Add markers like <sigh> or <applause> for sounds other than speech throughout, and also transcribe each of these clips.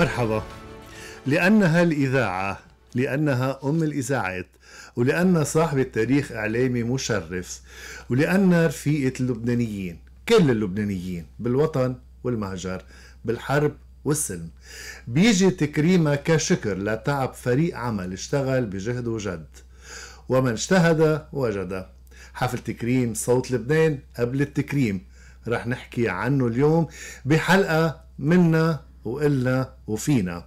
مرحبا لأنها الإذاعة لأنها أم الإذاعات ولأنها صاحبة تاريخ إعلامي مشرف ولأنها رفيقة اللبنانيين كل اللبنانيين بالوطن والمهجر بالحرب والسلم بيجي تكريمها كشكر لتعب فريق عمل اشتغل بجهد وجد ومن اجتهد وجد حفل تكريم صوت لبنان قبل التكريم رح نحكي عنه اليوم بحلقة منا وإلا وفينا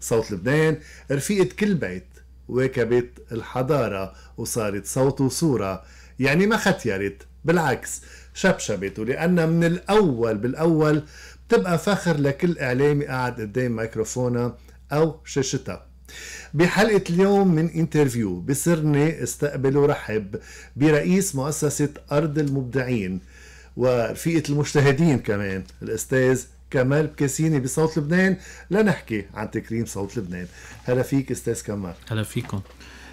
صوت لبنان رفيقة كل بيت واكبت الحضارة وصارت صوت وصورة يعني ما ختيرت بالعكس شبشبت ولأنها من الأول بالأول بتبقى فخر لكل إعلامي قاعد قدام ميكروفونها أو شاشتها بحلقة اليوم من انترفيو بصرني استقبل ورحب برئيس مؤسسة أرض المبدعين ورفيقة المجتهدين كمان الأستاذ كمال بكاسيني بصوت لبنان لنحكي عن تكريم صوت لبنان هلا فيك استاذ كمال هلا فيكم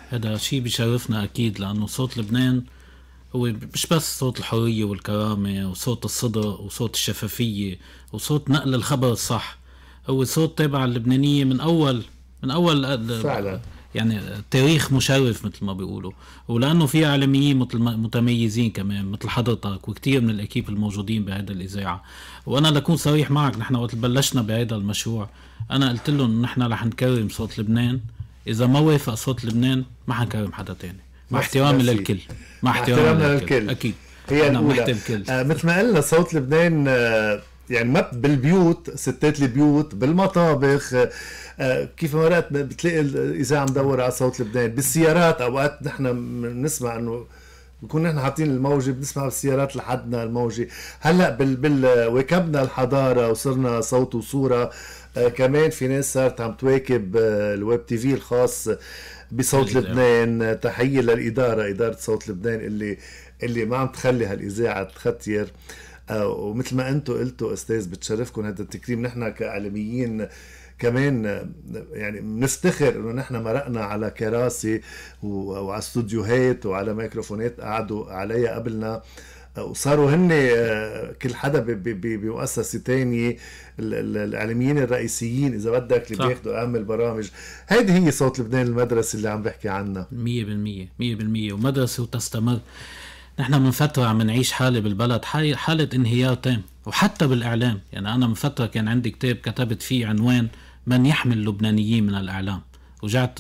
هذا شيء بيشرفنا اكيد لانه صوت لبنان هو مش بس صوت الحريه والكرامه وصوت الصدق وصوت الشفافيه وصوت نقل الخبر الصح هو صوت تابع اللبنانيه من اول من اول فعلا يعني تاريخ مشرف مثل ما بيقولوا ولانه في اعلاميين مثل متميزين كمان مثل حضرتك وكثير من الاكيب الموجودين بهذا الاذاعه وانا لكون صريح معك نحن وقت بلشنا بهذا المشروع انا قلت لهم نحن رح نكرم صوت لبنان اذا ما وافق صوت لبنان ما حنكرم حدا تاني مع احترامي للكل مع احترامي للكل اكيد هي الاولى آه مثل ما قلنا صوت لبنان آه يعني ما بالبيوت ستات البيوت بالمطابخ آه، كيف مرات بتلاقي اذا عم دور على صوت لبنان بالسيارات اوقات نحن بنسمع انه بكون نحن حاطين الموجة بنسمع بالسيارات لحدنا الموجة هلا بال بال واكبنا الحضارة وصرنا صوت وصورة آه كمان في ناس صارت عم تواكب آه الويب تي في الخاص بصوت لبنان تحية للإدارة إدارة صوت لبنان اللي اللي ما عم تخلي هالإذاعة تختير ومثل ما انتم قلتوا استاذ بتشرفكم هذا التكريم نحن كاعلاميين كمان يعني بنفتخر انه نحن مرقنا على كراسي وعلى استوديوهات وعلى ميكروفونات قعدوا عليها قبلنا وصاروا هن آه، كل حدا بمؤسسه ثانيه الاعلاميين الرئيسيين اذا بدك اللي بياخذوا اهم البرامج هيدي هي صوت لبنان المدرسه اللي عم بحكي عنها 100% 100% ومدرسه وتستمر نحن من فترة عم نعيش حالة بالبلد حالة انهيار تام وحتى بالإعلام يعني أنا من فترة كان عندي كتاب كتبت فيه عنوان من يحمي اللبنانيين من الإعلام وجعت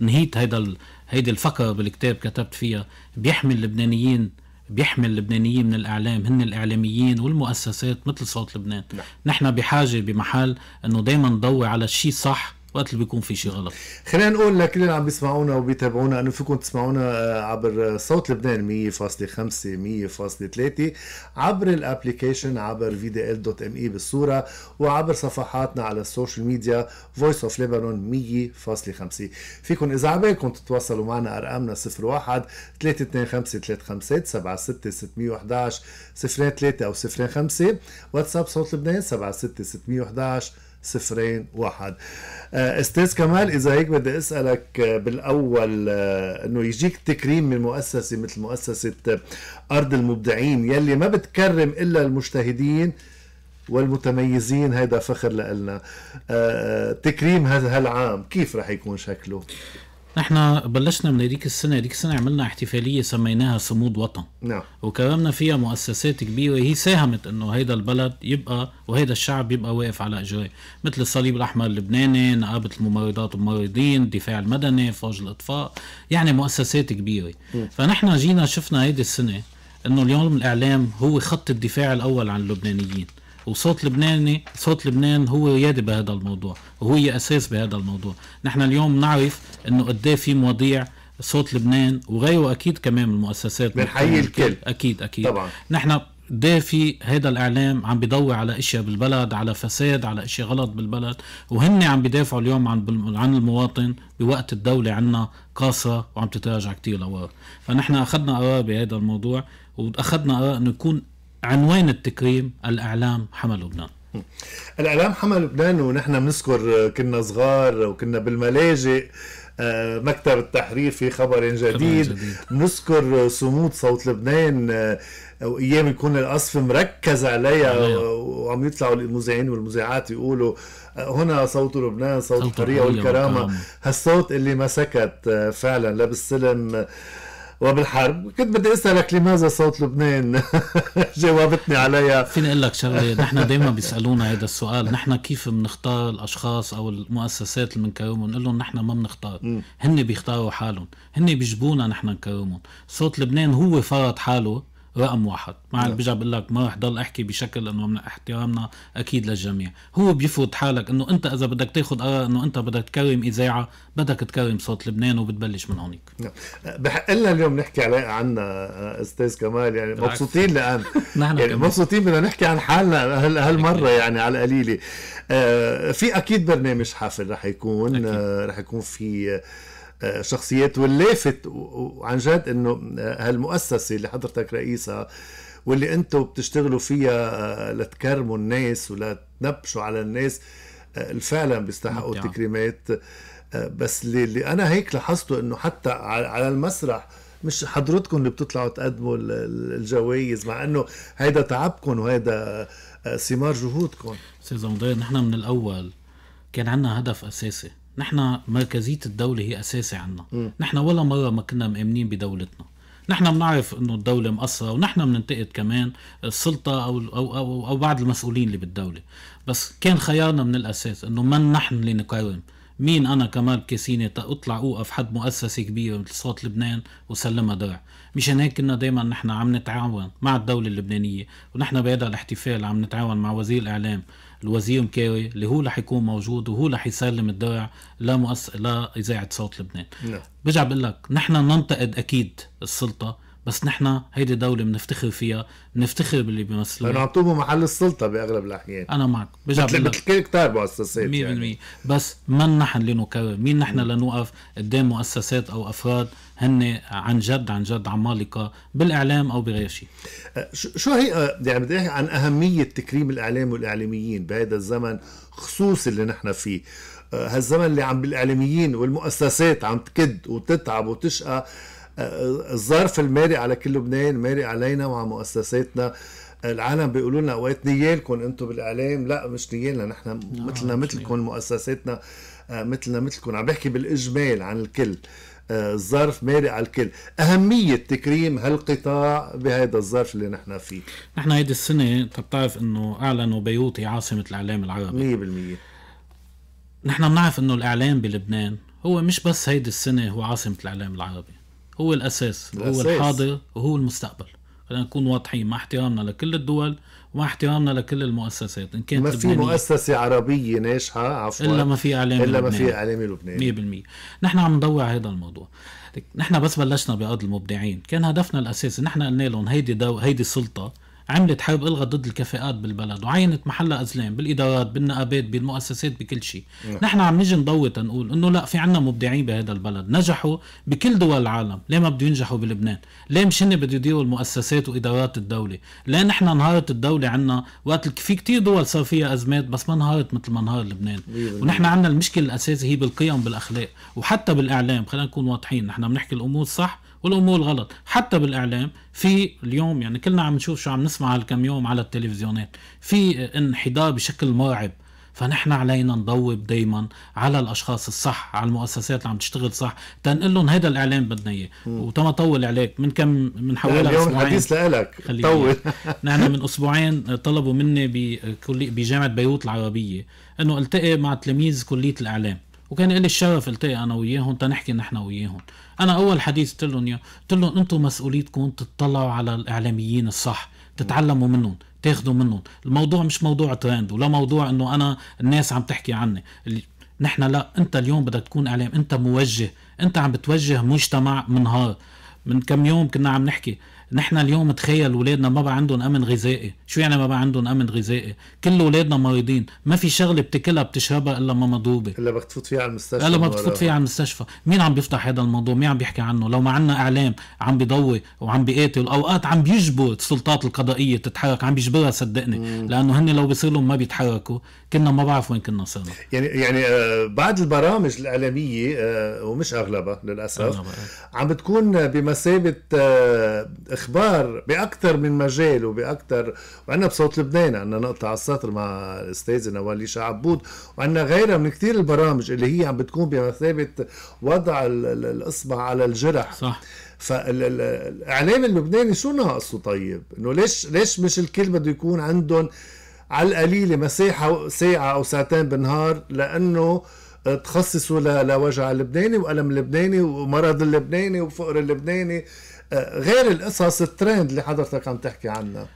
نهيت هيدا ال... هيدي الفقرة بالكتاب كتبت فيها بيحمي اللبنانيين بيحمي اللبنانيين من الاعلام هن الاعلاميين والمؤسسات مثل صوت لبنان نعم. نحن بحاجه بمحل انه دائما نضوي على الشيء صح وقت اللي بيكون في شي غلط خلينا نقول لكل اللي عم بيسمعونا وبيتابعونا انه فيكم تسمعونا عبر صوت لبنان 100.5 100.3 عبر الابلكيشن عبر vdl.me بالصوره وعبر صفحاتنا على السوشيال ميديا فويس اوف ليبانون 100.5 فيكم اذا عبالكم تتواصلوا معنا ارقامنا 01 325 357 76 611 03 او 05 واتساب صوت لبنان 76 611 صفرين واحد آه، استاذ كمال اذا هيك بدي اسالك آه، بالاول آه، انه يجيك تكريم من مؤسسه مثل مؤسسه ارض المبدعين يلي ما بتكرم الا المجتهدين والمتميزين هيدا فخر لنا تكريم هذا العام كيف رح يكون شكله احنا بلشنا من هذيك السنه هذيك السنه عملنا احتفاليه سميناها صمود وطن نعم وكرمنا فيها مؤسسات كبيره هي ساهمت انه هيدا البلد يبقى وهيدا الشعب يبقى واقف على اجراه مثل الصليب الاحمر اللبناني نقابه الممرضات والممرضين الدفاع المدني فوج الاطفاء يعني مؤسسات كبيره م. فنحن جينا شفنا هيدي السنه انه اليوم الاعلام هو خط الدفاع الاول عن اللبنانيين وصوت لبناني صوت لبنان هو يد بهذا الموضوع وهو اساس بهذا الموضوع نحن اليوم نعرف انه قد إيه في مواضيع صوت لبنان وغيره اكيد كمان المؤسسات بنحيي الكل اكيد اكيد طبعا نحن دافي إيه هذا الاعلام عم بيضوي على اشياء بالبلد على فساد على اشياء غلط بالبلد وهن عم بيدافعوا اليوم عن عن المواطن بوقت الدوله عنا قاصه وعم تتراجع كثير لورا فنحن اخذنا قرار بهذا الموضوع واخذنا قرار انه يكون عنوان التكريم الإعلام حمى لبنان الإعلام حمى لبنان ونحن بنذكر آه، كنا صغار وكنا بالملاجئ آه، مكتب التحرير في خبر جديد بنذكر صمود صوت لبنان آه، وايام يكون القصف مركز عليها وعم يطلعوا المذيعين والمذيعات يقولوا هنا صوت لبنان صوت, صوت الحريه والكرامه هالصوت اللي ما سكت فعلا لا بالسلم وبالحرب كنت بدي اسالك لماذا صوت لبنان <laughs> جاوبتني عليها فيني اقول لك شغله نحن دائما بيسالونا هذا السؤال نحن كيف بنختار الاشخاص او المؤسسات اللي بنكرمهم بنقول لهم نحن ما بنختار هن بيختاروا حالهم هن بيجبونا نحن نكرمهم صوت لبنان هو فرض حاله رقم واحد ما عاد برجع نعم. بقول لك ما رح ضل احكي بشكل انه من احترامنا اكيد للجميع هو بيفرض حالك انه انت اذا بدك تاخذ قرار انه انت بدك تكرم اذاعه بدك تكرم صوت لبنان وبتبلش من هونيك نعم. بحق لنا اليوم نحكي على عنا استاذ كمال يعني مبسوطين لان <laughs> نحن يعني مبسوطين بدنا نحكي عن حالنا هالمره يعني على القليله آه، في اكيد برنامج حافل رح يكون آه، رح يكون في شخصيات واللافت وعن جد انه آه، هالمؤسسه اللي حضرتك رئيسها واللي انتم بتشتغلوا فيها آه، لتكرموا الناس ولتنبشوا على الناس آه، فعلا بيستحقوا التكريمات بس اللي انا هيك لاحظته انه حتى على المسرح مش حضرتكم اللي بتطلعوا تقدموا الجوائز مع انه هيدا تعبكم وهيدا ثمار جهودكم استاذ رمضان نحن من الاول كان عندنا هدف اساسي نحن مركزيه الدوله هي اساسي عنا نحن ولا مره ما كنا مامنين بدولتنا نحن بنعرف انه الدوله مقصره ونحن بننتقد كمان السلطه او او او, أو بعض المسؤولين اللي بالدوله بس كان خيارنا من الاساس انه من نحن اللي نقرم مين انا كمال كيسيني اطلع اوقف حد مؤسسه كبيره مثل صوت لبنان وسلمها درع مشان هيك كنا دائما نحن عم نتعاون مع الدوله اللبنانيه ونحن بهذا الاحتفال عم نتعاون مع وزير الاعلام الوزير مكاوي اللي هو رح يكون موجود وهو رح يسلم الدرع لا مؤس... لا اذاعه صوت لبنان نعم. برجع بقول لك نحن ننتقد اكيد السلطه بس نحن هيدي دولة بنفتخر فيها بنفتخر باللي بيمثلونا لانه عم محل السلطة باغلب الاحيان انا معك برجع مثل مثل كل كتار مؤسسات 100% يعني. بس من نحن لنكرر؟ مين نحن لنوقف قدام مؤسسات او افراد هن عن جد عن جد عمالقة بالإعلام أو بغير شيء أه، شو هي أه، يعني بدي أحكي عن أهمية تكريم الإعلام والإعلاميين بهذا الزمن خصوصي اللي نحن فيه أه، هالزمن اللي عم بالإعلاميين والمؤسسات عم تكد وتتعب وتشقى الظرف المارق على كل لبنان مارق علينا وعلى مؤسساتنا العالم بيقولوا لنا اوقات نيالكم انتم بالاعلام لا مش نيالنا نحن مثلنا مثلكم مؤسساتنا آه، مثلنا مثلكم عم بحكي بالاجمال عن الكل آه، الظرف مارق على الكل أهمية تكريم هالقطاع بهذا الظرف اللي نحن فيه نحن هيدي السنة أنت بتعرف أنه أعلنوا بيوتي عاصمة الإعلام العربي 100% نحن بنعرف أنه الإعلام بلبنان هو مش بس هيدي السنة هو عاصمة الإعلام العربي هو الأساس, هو الحاضر وهو المستقبل خلينا نكون واضحين مع احترامنا لكل الدول ومع احترامنا لكل المؤسسات ان كانت ما في مؤسسه عربيه ناجحه عفوا الا ما في اعلام الا ما في اعلام لبناني 100% نحن عم ندور على هذا الموضوع نحن بس بلشنا بارض المبدعين كان هدفنا الاساسي نحن قلنا لهم هيدي دو... هيدي سلطه عملت حرب الغى ضد الكفاءات بالبلد وعينت محلها أزلام بالإدارات بالنقابات بالمؤسسات بكل شيء نعم. نحن عم نجي نضوي تنقول إنه لا في عنا مبدعين بهذا البلد نجحوا بكل دول العالم ليه ما بده ينجحوا بلبنان ليه مش هن بده يديروا المؤسسات وإدارات الدولة ليه نحن انهارت الدولة عنا وقت في كتير دول صار فيها أزمات بس ما انهارت مثل ما انهار لبنان ونحن عنا المشكلة الأساسية هي بالقيم بالأخلاق وحتى بالإعلام خلينا نكون واضحين نحن بنحكي الأمور صح والامور غلط حتى بالاعلام في اليوم يعني كلنا عم نشوف شو عم نسمع هالكم يوم على التلفزيونات في انحدار بشكل مرعب فنحن علينا نضوب دايما على الاشخاص الصح على المؤسسات اللي عم تشتغل صح تنقل لهم هذا الاعلام بدنا اياه وتما طول عليك من كم من حوالي يعني اليوم حديث لك طول <laughs> نحن من اسبوعين طلبوا مني بكليه بجامعه بيروت العربيه انه التقي مع تلاميذ كليه الاعلام وكان لي الشرف التقي انا وياهم تنحكي نحن وياهم انا اول حديث قلت لهم اياه قلت لهم انتم مسؤوليتكم تطلعوا على الاعلاميين الصح تتعلموا منهم تاخذوا منهم الموضوع مش موضوع ترند ولا موضوع انه انا الناس عم تحكي عني نحن لا انت اليوم بدك تكون اعلام انت موجه انت عم بتوجه مجتمع منهار من كم يوم كنا عم نحكي نحن اليوم تخيل اولادنا ما بقى عندهم امن غذائي شو يعني ما بقى عندهم امن غذائي كل اولادنا مريضين ما في شغله بتاكلها بتشربها الا ما مضروبه الا بدك تفوت فيها على المستشفى الا ما تفوت فيها على المستشفى مين عم بيفتح هذا الموضوع مين عم بيحكي عنه لو ما عندنا اعلام عم بيضوي وعم بيقاتل اوقات عم بيجبر السلطات القضائيه تتحرك عم بيجبرها صدقني لانه هن لو بيصير لهم ما بيتحركوا كنا ما بعرف وين كنا صرنا يعني يعني آه بعض البرامج الاعلاميه آه ومش اغلبها للاسف أغلبها. عم بتكون بمثابه آه اخبار باكثر من مجال وباكثر وعندنا بصوت لبنان عندنا نقطه على السطر مع الاستاذه نوال عبود وعندنا غيرها من كثير البرامج اللي هي عم بتكون بمثابه وضع الاصبع على الجرح صح فالاعلام اللبناني شو ناقصه طيب؟ انه ليش ليش مش الكل بده يكون عندهم على القليله مساحه ساعه او ساعتين بالنهار لانه تخصصوا لوجع اللبناني والم اللبناني ومرض اللبناني وفقر اللبناني غير القصص الترند اللي حضرتك عم تحكي عنها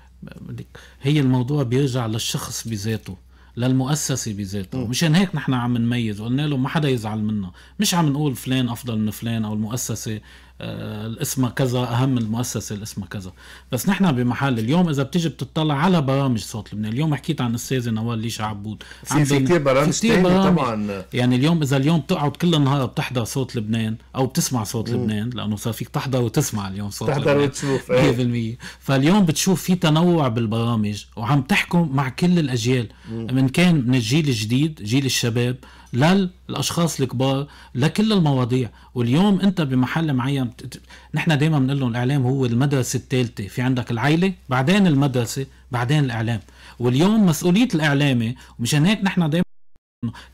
هي الموضوع بيرجع للشخص بذاته للمؤسسة بذاتها مشان هيك نحن عم نميز وقلنا له ما حدا يزعل منا مش عم نقول فلان أفضل من فلان أو المؤسسة آه، اسمها كذا اهم المؤسسه اللي اسمها كذا بس نحن بمحل اليوم اذا بتيجي بتطلع على برامج صوت لبنان اليوم حكيت عن السيدة نوال ليش عبود في, في كثير برامج كثير برامج طبعا يعني اليوم اذا اليوم بتقعد كل النهار بتحضر صوت لبنان او بتسمع صوت مم. لبنان لانه صار فيك تحضر وتسمع اليوم صوت تحضر لبنان. وتشوف 100% ايه. فاليوم بتشوف في تنوع بالبرامج وعم تحكم مع كل الاجيال مم. من كان من الجيل الجديد جيل الشباب للاشخاص الكبار لكل المواضيع واليوم انت بمحل معين نحن دائما بنقول لهم الاعلام هو المدرسه الثالثه في عندك العائله بعدين المدرسه بعدين الاعلام واليوم مسؤوليه الاعلامي ومشان هيك نحن دائما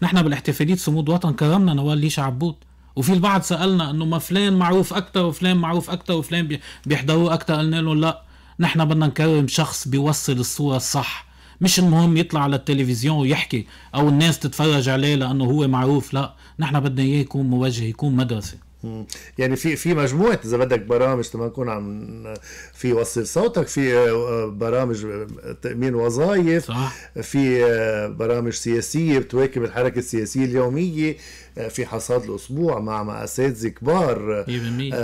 نحن بالاحتفاليه صمود وطن كرمنا نوال ليش عبود وفي البعض سالنا انه ما فلان معروف اكثر وفلان معروف اكثر وفلان بيحضروه اكثر قلنا لهم لا نحن بدنا نكرم شخص بيوصل الصوره الصح مش المهم يطلع على التلفزيون ويحكي او الناس تتفرج عليه لانه هو معروف لا نحن بدنا اياه يكون موجه يكون مدرسه يعني في في مجموعه اذا بدك برامج تما نكون عم في وصل صوتك في آه، برامج آه، تامين وظائف صح. في آه، برامج سياسيه بتواكب الحركه السياسيه اليوميه في حصاد الاسبوع مع مع اساتذه كبار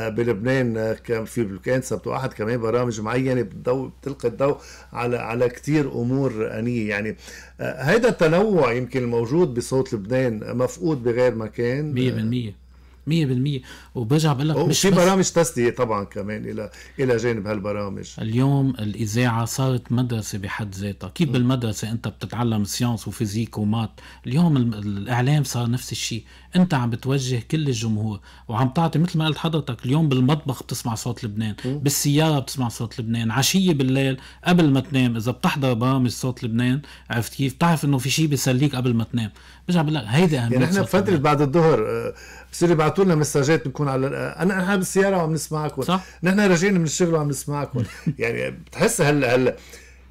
بلبنان كان في كان سبت واحد كمان برامج معينه بتضو بتلقي الضوء على على كثير امور انيه يعني هذا التنوع يمكن الموجود بصوت لبنان مفقود بغير مكان 100% 100% وبرجع بقول لك مش في برامج تسليه طبعا كمان الى الى جانب هالبرامج اليوم الاذاعه صارت مدرسه بحد ذاتها كيف م. بالمدرسه انت بتتعلم سيانس وفيزيك ومات اليوم الاعلام صار نفس الشيء انت عم بتوجه كل الجمهور وعم تعطي مثل ما قلت حضرتك اليوم بالمطبخ بتسمع صوت لبنان م. بالسياره بتسمع صوت لبنان عشيه بالليل قبل ما تنام اذا بتحضر برامج صوت لبنان عرفت كيف بتعرف انه في شيء بيسليك قبل ما تنام برجع بقول لك هيدي اهميه يعني احنا بفتره بعد الظهر آه، بصيروا يبعثوا لنا مساجات بنكون على آه، انا انا بالسياره وعم نسمعكم صح نحن راجعين من الشغل وعم نسمعكم <laughs> يعني بتحس هلا هلا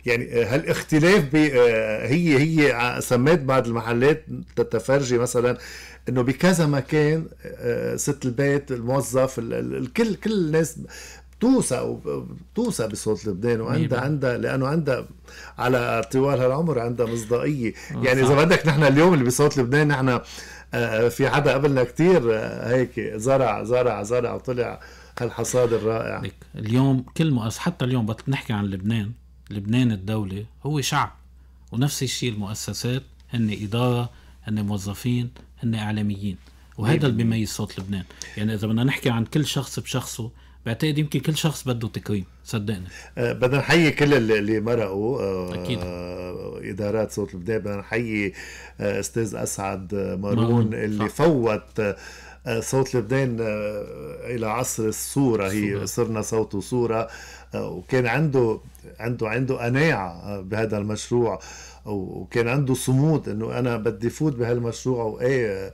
يعني هالاختلاف آه، ب هي هي سميت بعض المحلات تتفرجي مثلا انه بكذا مكان ست البيت الموظف الكل كل الناس بتوسى وبتوسى بصوت لبنان وعندها عندها لانه عندها على طوال هالعمر عندها مصداقيه آه، يعني اذا بدك نحن اليوم اللي بصوت لبنان نحن آه، في حدا قبلنا كثير آه، هيك زرع زرع زرع وطلع هالحصاد الرائع اليوم كل مؤسس حتى اليوم بدنا نحكي عن لبنان لبنان الدولة هو شعب ونفس الشيء المؤسسات هن إدارة هن موظفين هن إعلاميين وهذا اللي بيميز صوت لبنان يعني إذا بدنا نحكي عن كل شخص بشخصه بعتقد يمكن كل شخص بده تكريم صدقني أه بدنا نحيي كل اللي مرقوا أه اكيد آه، ادارات صوت لبنان بدنا نحيي آه، استاذ اسعد مارون, مارون. اللي صح. فوت آه، صوت لبنان الى عصر الصوره هي صرنا صوت وصوره وكان عنده عنده عنده قناعه بهذا المشروع وكان عنده صمود انه انا بدي فوت بهالمشروع او ايه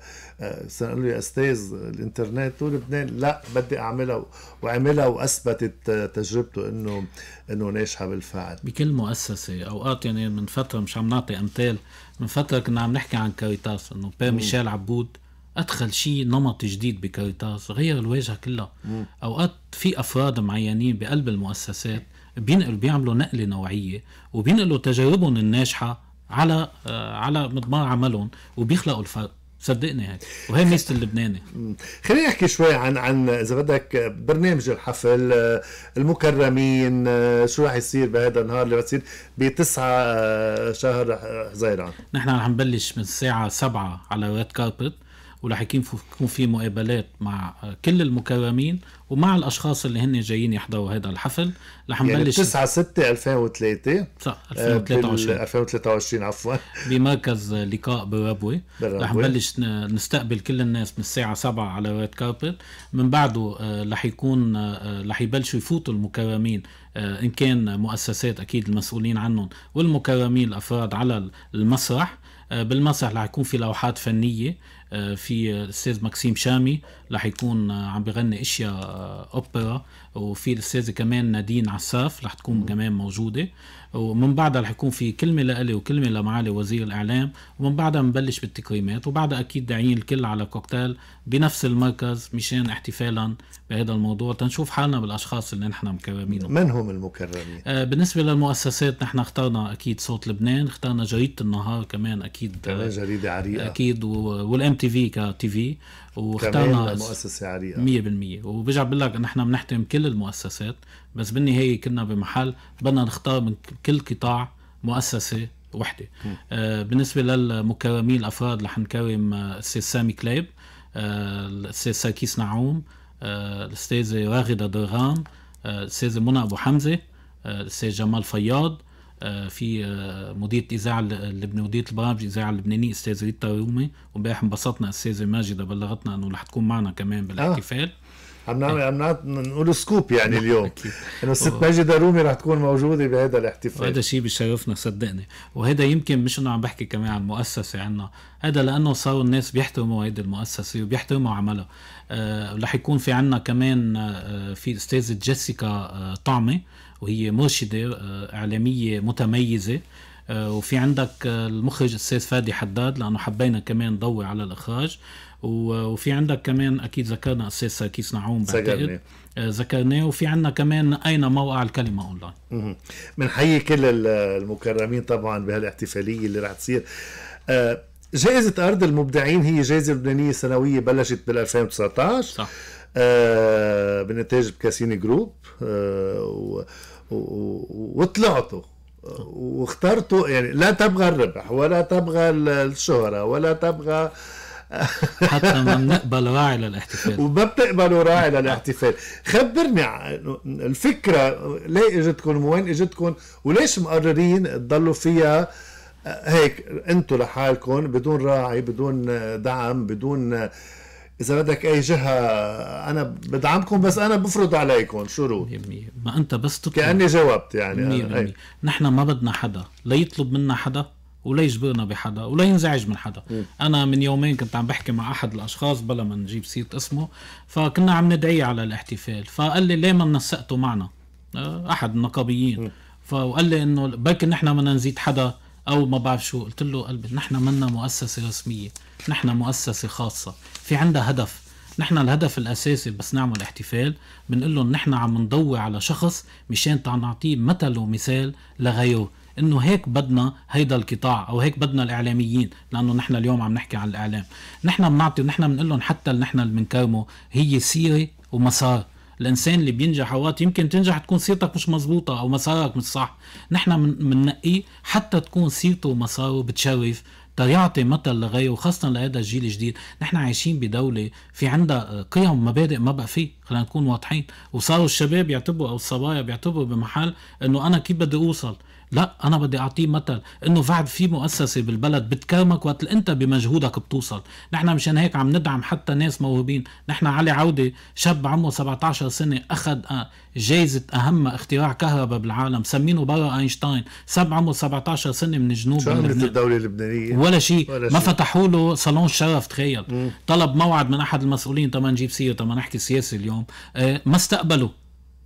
صار آه، آه، له يا استاذ الانترنت ولبنان لا بدي اعملها وعملها واثبتت آه، تجربته انه انه ناجحه بالفعل بكل مؤسسه اوقات يعني من فتره مش عم نعطي امثال من فتره كنا عم نحكي عن كاريتاس انه بير ميشيل عبود ادخل شيء نمط جديد بكاريتاس غير الواجهه كلها اوقات في افراد معينين بقلب المؤسسات بينقلوا بيعملوا نقله نوعيه وبينقلوا تجاربهم الناجحه على آه، على مضمار عملهم وبيخلقوا الفرق صدقني هيك وهي ميزه اللبناني خلينا نحكي شوي عن عن اذا بدك برنامج الحفل آه، المكرمين آه، شو رح يصير بهذا النهار اللي بتصير ب 9 شهر حزيران نحن رح نبلش من الساعه 7 على ريد كاربت وراح يكون في مقابلات مع كل المكرمين ومع الاشخاص اللي هن جايين يحضروا هذا الحفل رح يعني نبلش يعني 9 6 2003 صح 2023 آه، 2023 عفوا <laughs> بمركز لقاء بالربوي رح نبلش نستقبل كل الناس من الساعه 7 على ريد كاربت من بعده آه، رح يكون آه، رح يبلشوا يفوتوا المكرمين ان كان مؤسسات اكيد المسؤولين عنهم والمكرمين الافراد على المسرح بالمسرح رح يكون في لوحات فنيه آه، في الاستاذ ماكسيم شامي رح يكون آه، عم بغني اشياء آه، اوبرا وفي الاستاذه كمان نادين عساف رح تكون كمان موجوده ومن بعدها رح يكون في كلمه لإلي وكلمه لمعالي وزير الاعلام ومن بعدها بنبلش بالتكريمات وبعدها اكيد داعيين الكل على كوكتيل بنفس المركز مشان احتفالا بهذا الموضوع تنشوف حالنا بالاشخاص اللي نحن مكرمينهم من هم المكرمين؟ آه بالنسبه للمؤسسات نحن اخترنا اكيد صوت لبنان اخترنا جريده النهار كمان اكيد كمان جريده عريقه اكيد والام تي في كتي في واخترنا مؤسسه عريقه 100% وبرجع بقول لك نحن بنحترم كل المؤسسات بس بالنهايه كنا بمحل بدنا نختار من كل قطاع مؤسسه وحده آه بالنسبه للمكرمين الافراد رح نكرم آه، السيد سامي كليب آه السيد سركيس نعوم آه الاستاذه راغده درغام آه، الاستاذه منى ابو حمزه آه، الاستاذ جمال فياض آه، في آه، مديرة إذاعة اللبن مديرة البرامج اذاعه اللبنانية أستاذ ريتا رومي وامبارح انبسطنا أستاذة ماجدة بلغتنا أنه رح تكون معنا كمان بالاحتفال آه. عم نعمل عم نقول سكوب يعني <laughs> اليوم انه الست ماجده رومي رح تكون موجوده بهذا الاحتفال هذا شيء بيشرفنا صدقني وهذا يمكن مش انه عم بحكي كمان عن مؤسسه عنا هذا لانه صاروا الناس بيحترموا هيدي المؤسسه وبيحترموا عملها آه رح يكون في عنا كمان آه في استاذه جيسيكا آه طعمه وهي مرشدة آه، إعلامية متميزة آه، وفي عندك آه، المخرج السيد فادي حداد لأنه حبينا كمان ضوي على الإخراج وفي عندك كمان أكيد ذكرنا السيد سركيس نعوم بعتقد ذكرناه وفي عندنا كمان أين موقع الكلمة أونلاين بنحيي كل المكرمين طبعا بهالاحتفالية اللي رح تصير جائزة أرض المبدعين هي جائزة لبنانية سنوية بلشت بال 2019 صح آه، بنتاج بكاسيني جروب آه، وطلعته واخترته يعني لا تبغى الربح ولا تبغى الشهرة ولا تبغى <laughs> حتى ما بنقبل راعي للاحتفال وما بتقبلوا راعي للاحتفال خبرني الفكرة ليه اجتكم وين اجتكم وليش مقررين تضلوا فيها آه، هيك انتوا لحالكم بدون راعي بدون دعم بدون اذا بدك اي جهه انا بدعمكم بس انا بفرض عليكم شروط 100% ما انت بس تطلب كاني جاوبت يعني 100% نحن ما بدنا حدا لا يطلب منا حدا ولا يجبرنا بحدا ولا ينزعج من حدا م. انا من يومين كنت عم بحكي مع احد الاشخاص بلا ما نجيب سيره اسمه فكنا عم ندعيه على الاحتفال فقال لي ليه ما نسقته معنا آه، احد النقابيين فقال لي انه بلكي نحن بدنا نزيد حدا او ما بعرف شو قلت له قلبي نحن منا مؤسسه رسميه نحن مؤسسة خاصة في عندها هدف نحن الهدف الأساسي بس نعمل احتفال بنقول لهم نحن عم نضوي على شخص مشان نعطيه مثل ومثال لغيره انه هيك بدنا هيدا القطاع او هيك بدنا الاعلاميين لانه نحن اليوم عم نحكي عن الاعلام نحن بنعطي ونحن بنقول لهم حتى اللي نحن اللي بنكرمه هي سيره ومسار الانسان اللي بينجح اوقات يمكن تنجح تكون سيرتك مش مزبوطه او مسارك مش صح نحن بننقيه حتى تكون سيرته ومساره بتشرف تيعطي مثل لغيره وخاصه لهذا الجيل الجديد نحن عايشين بدوله في عندها قيم ومبادئ ما بقى فيه خلينا نكون واضحين وصاروا الشباب يعتبروا او الصبايا بيعتبروا بمحل انه انا كيف بدي اوصل لا انا بدي اعطيه مثل انه بعد في مؤسسه بالبلد بتكرمك وقت انت بمجهودك بتوصل نحن مشان هيك عم ندعم حتى ناس موهوبين نحن علي عوده شاب عمره 17 سنه اخذ آه، جائزه اهم اختراع كهرباء بالعالم سمينه برا اينشتاين سب عمره 17 سنه من جنوب شو عملت الدوله اللبنانيه ولا شيء ما فتحوا له صالون الشرف تخيل مم. طلب موعد من احد المسؤولين طبعا نجيب سيره طبعا نحكي سياسه اليوم اليوم آه، ما استقبلوا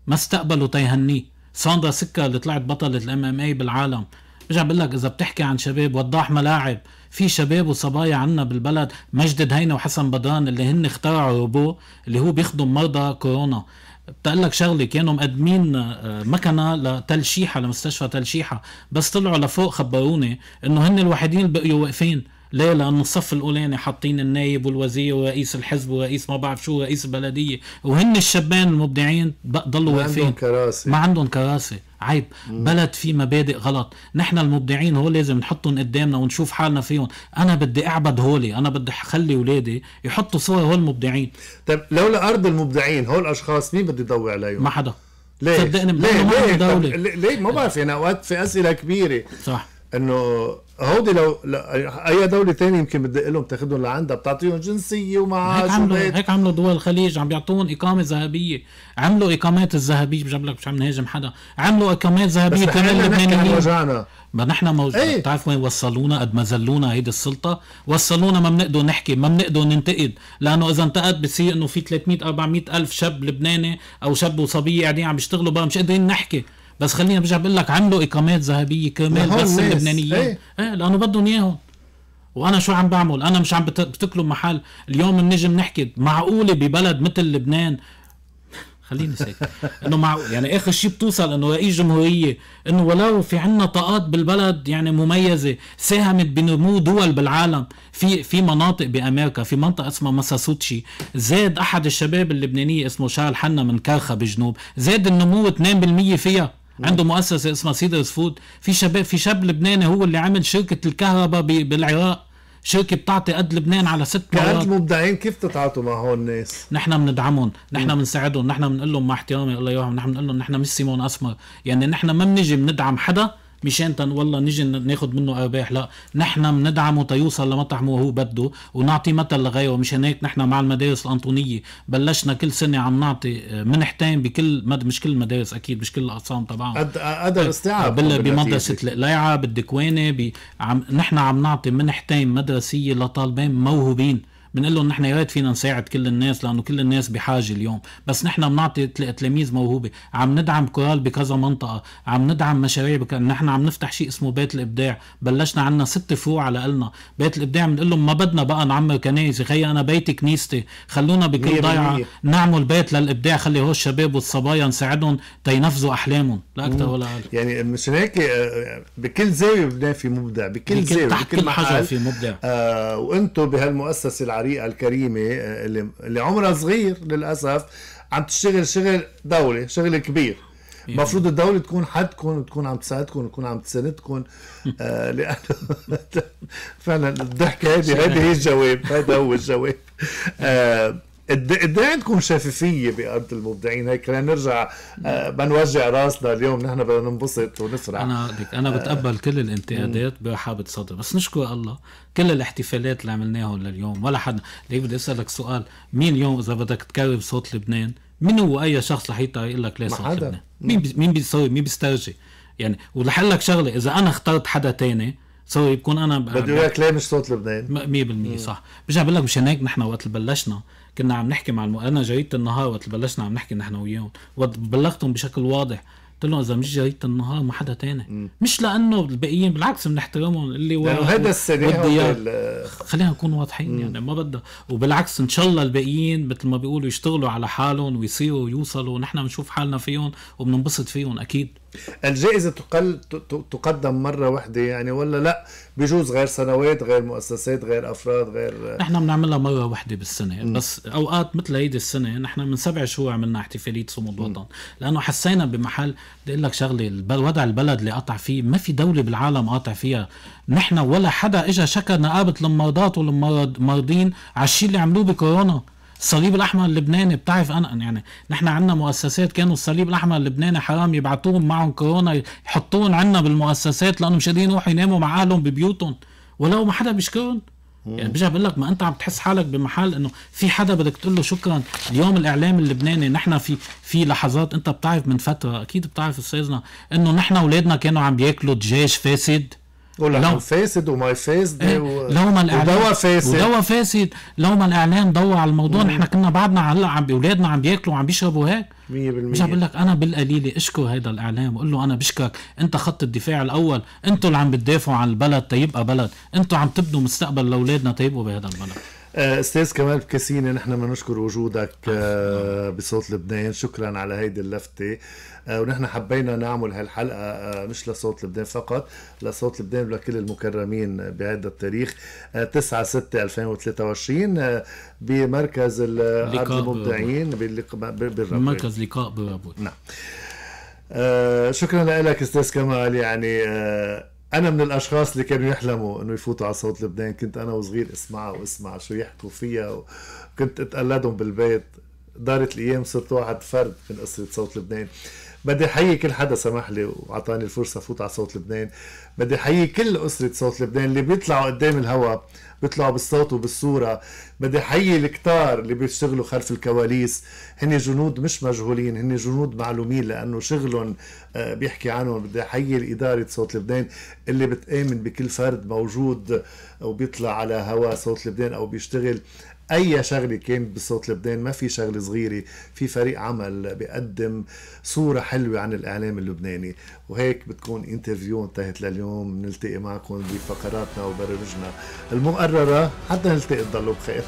ما استقبلوا تيهنيه ساندرا سكا اللي طلعت بطلة الام ام اي بالعالم برجع بقول لك اذا بتحكي عن شباب وضاح ملاعب في شباب وصبايا عنا بالبلد مجدد هينا وحسن بدان اللي هن اخترعوا روبو اللي هو بيخدم مرضى كورونا بتقول لك شغله كانوا مقدمين آه، مكنه لتلشيحه لمستشفى تلشيحه بس طلعوا لفوق خبروني انه هن الوحيدين اللي بقيوا واقفين ليه لانه الصف الاولاني حاطين النايب والوزير ورئيس الحزب ورئيس ما بعرف شو رئيس البلديه وهن الشبان المبدعين ضلوا واقفين ما عندهم كراسي ما عندهم كراسي عيب مم. بلد في مبادئ غلط نحن المبدعين هول لازم نحطهم قدامنا ونشوف حالنا فيهم انا بدي اعبد هولي انا بدي اخلي اولادي يحطوا صور هول المبدعين طيب لولا ارض المبدعين هول الاشخاص مين بدي يضوي عليهم ما حدا ليه صدقني ليه ليه, ليه, ليه ما بعرف انا يعني اوقات في اسئله كبيره صح انه هودي لو اي دوله ثانيه يمكن بتدق لهم تاخذهم لعندها بتعطيهم جنسيه ومعاش هيك عملوا هيك عملوا دول الخليج عم بيعطون اقامه ذهبيه عملوا اقامات الذهبيه بجيب لك مش عم نهاجم حدا عملوا اقامات ذهبيه كمان لبنانيين ما نحن موجودين ايه؟ بتعرف وين وصلونا قد ما ذلونا هيدي السلطه وصلونا ما بنقدر نحكي ما بنقدر ننتقد لانه اذا انتقد بصير انه في 300 400 الف شاب لبناني او شاب وصبيه قاعدين عم يشتغلوا بقى مش قادرين نحكي بس خليني برجع بقول لك عملوا اقامات ذهبيه كرمال بس اللبنانيين ايه, ايه لانه بدهم اياهم وانا شو عم بعمل انا مش عم بتكلم محل اليوم بنجم نحكي معقوله ببلد مثل لبنان <laughs> خليني ساكت انه معقول يعني اخر شيء بتوصل انه رئيس جمهوريه انه ولو في عنا طاقات بالبلد يعني مميزه ساهمت بنمو دول بالعالم في في مناطق بامريكا في منطقه اسمها ماساسوتشي زاد احد الشباب اللبنانيه اسمه شارل حنا من كرخه بجنوب زاد النمو 2% فيها نعم. عنده مؤسسه اسمها سيدرز فود في شباب في شاب لبناني هو اللي عمل شركه الكهرباء بالعراق شركه بتعطي قد لبنان على ست مرات كانت المبدعين كيف تتعاطوا مع هون الناس؟ نحن بندعمهم، نحن بنساعدهم، نحن بنقول لهم مع احترامي الله يرحمهم نحن بنقول لهم نحن مش سيمون اسمر، يعني نحن ما بنيجي بندعم حدا مشان تن والله نجي ناخذ منه ارباح لا نحن بندعمه تيوصل ما هو بده ونعطي مثل لغيره مشان هيك نحن مع المدارس الانطونيه بلشنا كل سنه عم نعطي آه، منحتين بكل مد مش كل المدارس اكيد مش كل الاقسام طبعا قد قدر آه، استيعاب آه، بمدرسه القليعه بالدكوانه عم نحن عم نعطي منحتين مدرسيه لطالبين موهوبين بنقول لهم نحن يا ريت فينا نساعد كل الناس لانه كل الناس بحاجه اليوم بس نحن بنعطي تلاميذ موهوبه عم ندعم كورال بكذا منطقه عم ندعم مشاريع بك... نحن عم نفتح شيء اسمه بيت الابداع بلشنا عنا ست فروع على قلنا بيت الابداع بنقول لهم ما بدنا بقى نعمر كنايس خي انا بيتي كنيستي خلونا بكل ضيعه نعمل بيت للابداع خلي هو الشباب والصبايا نساعدهم تينفذوا احلامهم لا اكثر ولا اقل يعني مش هيك آه، بكل زاويه بلبنان في مبدع بكل, بكل زاويه تحت بكل محل في مبدع آه وانتم بهالمؤسسه العريقه الكريمه آه، اللي اللي عمرها صغير للاسف عم تشتغل شغل دوله شغل كبير المفروض يعني. الدولة تكون حدكم وتكون عم تساعدكم وتكون عم تساندكم آه <laughs> لأنه فعلا الضحكة هذه هذه هي الجواب هذا هو الجواب آه قد قد عندكم شفافيه بقد المبدعين هيك نرجع بنوجع آه، راسنا اليوم نحن بدنا ننبسط ونسرح انا انا آه. بتقبل كل الانتقادات بحابه صدر بس نشكر الله كل الاحتفالات اللي عملناهم لليوم ولا حدا ليك بدي اسالك سؤال مين يوم اذا بدك تكرم صوت لبنان مين هو اي شخص رح يطلع يقول لك ليه صوت لبنان مين مين بيسوي مين بيسترجي يعني ولحلك شغله اذا انا اخترت حدا تاني سو يكون انا بدي اياك ليه مش صوت لبنان 100% صح برجع بقول لك مشان هيك نحن وقت بلشنا كنا عم نحكي مع الم... انا جريده النهار وقت بلشنا عم نحكي نحن وياهم وقت بلغتهم بشكل واضح قلت لهم اذا مش جريده النهار ما حدا تاني مم. مش لانه الباقيين بالعكس بنحترمهم اللي لانه يعني هذا السريع بال... خلينا نكون واضحين مم. يعني ما بدها وبالعكس ان شاء الله الباقيين مثل ما بيقولوا يشتغلوا على حالهم ويصيروا ويوصلوا ونحن بنشوف حالنا فيهم وبننبسط فيهم اكيد الجائزة تقل تقدم مرة واحدة يعني ولا لا بجوز غير سنوات غير مؤسسات غير أفراد غير نحن بنعملها مرة واحدة بالسنة م. بس أوقات مثل هيدي السنة نحن من سبع شهور عملنا احتفالية صمود وطن لأنه حسينا بمحل بدي أقول لك شغلة وضع البلد اللي قطع فيه ما في دولة بالعالم قاطع فيها نحن ولا حدا إجا شكى نقابة المرضات والمرضين على الشيء اللي عملوه بكورونا الصليب الاحمر اللبناني بتعرف انا يعني نحن عندنا مؤسسات كانوا الصليب الاحمر اللبناني حرام يبعتوهم معهم كورونا يحطوهم عندنا بالمؤسسات لانهم مش قادرين يروحوا يناموا مع اهلهم ببيوتهم ولو ما حدا بيشكرهم يعني برجع بقول لك ما انت عم تحس حالك بمحل انه في حدا بدك تقول له شكرا اليوم الاعلام اللبناني نحن في في لحظات انت بتعرف من فتره اكيد بتعرف استاذنا انه نحن اولادنا كانوا عم بياكلوا دجاج فاسد بقول لك فاسد وما فاسد إيه. و... ما الاعلام ودواء فاسد ودواء فاسد لو ما الاعلام ضوى على الموضوع نحن كنا بعدنا هلا عم باولادنا عم بياكلوا وعم بيشربوا هيك 100% مش بقول لك انا بالقليله اشكو هذا الاعلام قول له انا بشكك انت خط الدفاع الاول انتوا اللي عم بتدافعوا عن البلد تيبقى طيب، بلد انتوا عم تبنوا مستقبل لاولادنا تيبقوا طيب، بهذا البلد آه، استاذ كمال بكسيني نحن بنشكر وجودك آه، بصوت لبنان شكرا على هيدي اللفته آه، ونحن حبينا نعمل هالحلقه مش لصوت لبنان فقط لصوت لبنان ولكل المكرمين بهذا التاريخ 9 6 2023 بمركز الارض المبدعين بمركز لقاء بابوت نعم شكرا لك استاذ كمال يعني انا من الاشخاص اللي كانوا يحلموا انه يفوتوا على صوت لبنان كنت انا وصغير اسمعها واسمع شو يحكوا فيها وكنت اتقلدهم بالبيت دارت الايام صرت واحد فرد من قصه صوت لبنان بدي احيي كل حدا سمح لي واعطاني الفرصه فوت على صوت لبنان بدي احيي كل اسره صوت لبنان اللي بيطلعوا قدام الهواء بيطلعوا بالصوت وبالصوره بدي احيي الكتار اللي بيشتغلوا خلف الكواليس هن جنود مش مجهولين هن جنود معلومين لانه شغلهم آه، بيحكي عنهم بدي احيي اداره صوت لبنان اللي بتامن بكل فرد موجود وبيطلع على هوا صوت لبنان او بيشتغل اي شغله كانت بصوت لبنان ما في شغله صغيره في فريق عمل بيقدم صوره حلوه عن الاعلام اللبناني وهيك بتكون انترفيو انتهت لليوم نلتقي معكم بفقراتنا وبرامجنا المؤرخ مكررة حتى نلتقي تضلوا بخير